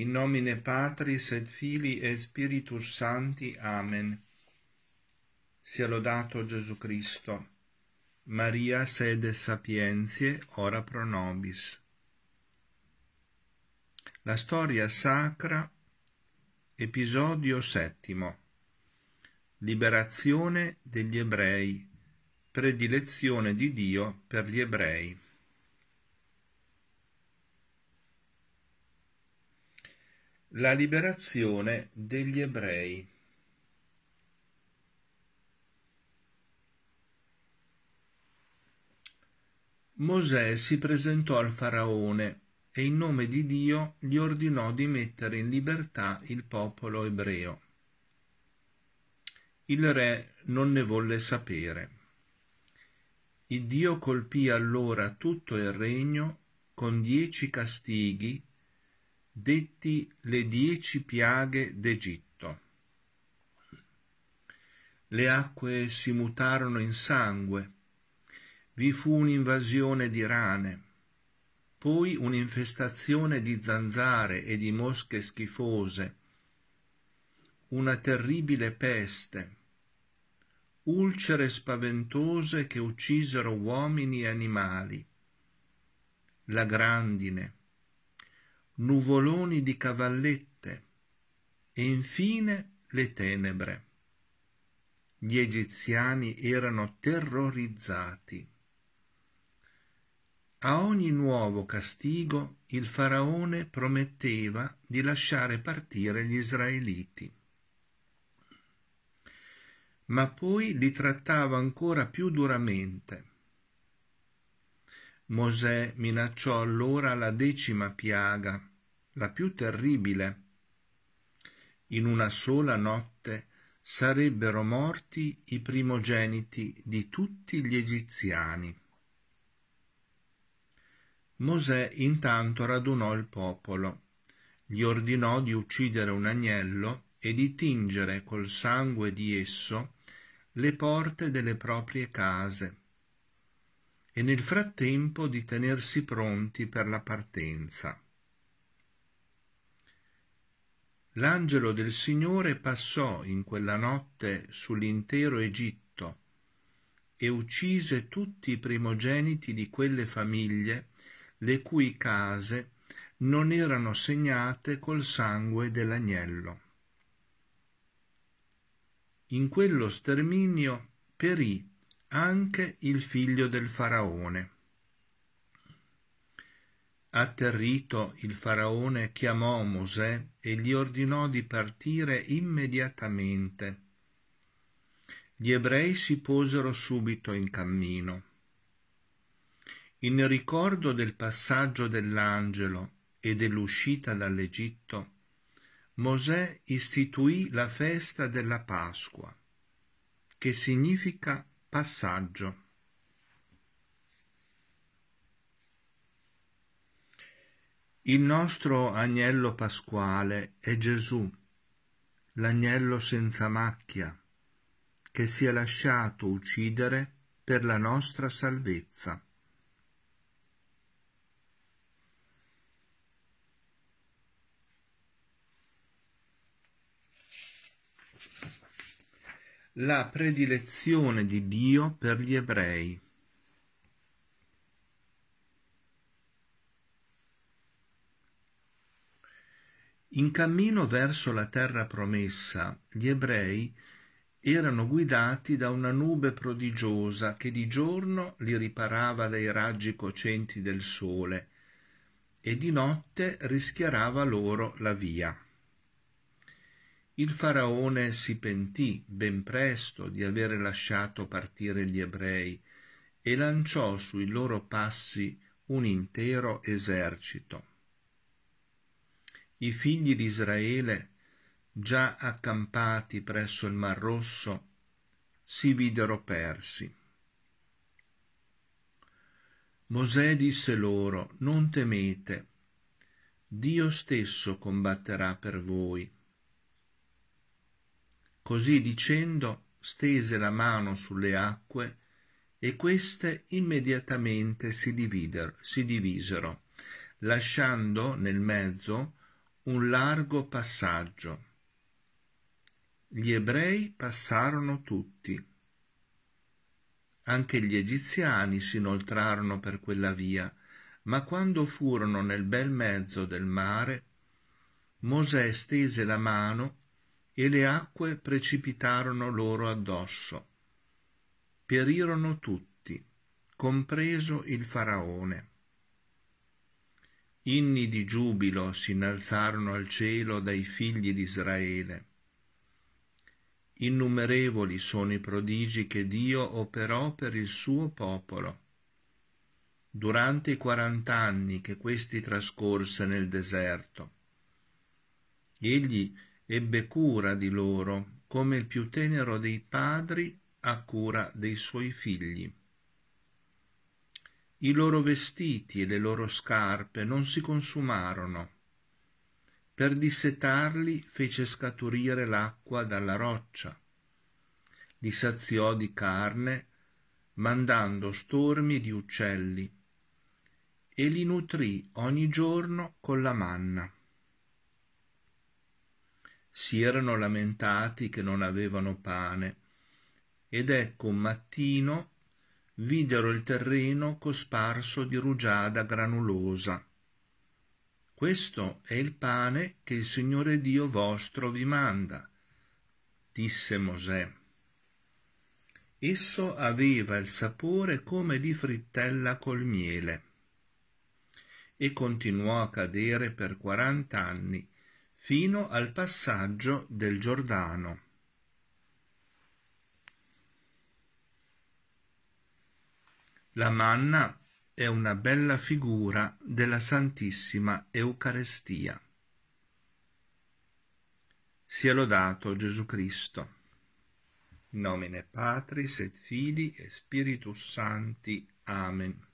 In nomine Patris et Filii e Spiritus Santi. Amen. Sia lodato Gesù Cristo. Maria sede sapientiae, ora pro nobis. La storia sacra, episodio settimo. Liberazione degli ebrei, predilezione di Dio per gli ebrei. la liberazione degli ebrei. Mosè si presentò al faraone e in nome di Dio gli ordinò di mettere in libertà il popolo ebreo. Il re non ne volle sapere. Il Dio colpì allora tutto il regno con dieci castighi detti le dieci piaghe d'Egitto. Le acque si mutarono in sangue, vi fu un'invasione di rane, poi un'infestazione di zanzare e di mosche schifose, una terribile peste, ulcere spaventose che uccisero uomini e animali, la grandine, nuvoloni di cavallette e infine le tenebre. Gli egiziani erano terrorizzati. A ogni nuovo castigo il faraone prometteva di lasciare partire gli israeliti. Ma poi li trattava ancora più duramente Mosè minacciò allora la decima piaga, la più terribile. In una sola notte sarebbero morti i primogeniti di tutti gli egiziani. Mosè intanto radunò il popolo, gli ordinò di uccidere un agnello e di tingere col sangue di esso le porte delle proprie case e nel frattempo di tenersi pronti per la partenza. L'angelo del Signore passò in quella notte sull'intero Egitto e uccise tutti i primogeniti di quelle famiglie le cui case non erano segnate col sangue dell'agnello. In quello sterminio perì anche il figlio del faraone. Atterrito il faraone chiamò Mosè e gli ordinò di partire immediatamente. Gli ebrei si posero subito in cammino. In ricordo del passaggio dell'angelo e dell'uscita dall'Egitto, Mosè istituì la festa della Pasqua, che significa passaggio Il nostro agnello pasquale è Gesù, l'agnello senza macchia, che si è lasciato uccidere per la nostra salvezza. la predilezione di Dio per gli ebrei. In cammino verso la terra promessa, gli ebrei erano guidati da una nube prodigiosa che di giorno li riparava dai raggi cocenti del sole e di notte rischiarava loro la via. Il faraone si pentì ben presto di aver lasciato partire gli ebrei e lanciò sui loro passi un intero esercito. I figli di Israele, già accampati presso il Mar Rosso, si videro persi. Mosè disse loro, Non temete, Dio stesso combatterà per voi Così dicendo stese la mano sulle acque e queste immediatamente si, divider, si divisero, lasciando nel mezzo un largo passaggio. Gli ebrei passarono tutti. Anche gli egiziani si inoltrarono per quella via, ma quando furono nel bel mezzo del mare, Mosè stese la mano e le acque precipitarono loro addosso. Perirono tutti, compreso il faraone. Inni di giubilo si innalzarono al cielo dai figli di Israele. Innumerevoli sono i prodigi che Dio operò per il suo popolo. Durante i quarant'anni che questi trascorse nel deserto, egli Ebbe cura di loro, come il più tenero dei padri ha cura dei suoi figli. I loro vestiti e le loro scarpe non si consumarono. Per dissetarli fece scaturire l'acqua dalla roccia. Li saziò di carne, mandando stormi di uccelli, e li nutrì ogni giorno con la manna si erano lamentati che non avevano pane. Ed ecco un mattino videro il terreno cosparso di rugiada granulosa. Questo è il pane che il Signore Dio vostro vi manda, disse Mosè. Esso aveva il sapore come di frittella col miele. E continuò a cadere per quarant'anni fino al passaggio del Giordano. La manna è una bella figura della Santissima Eucarestia. Sia lodato Gesù Cristo. nomine Patris et Fili e Spiritus Santi. Amen.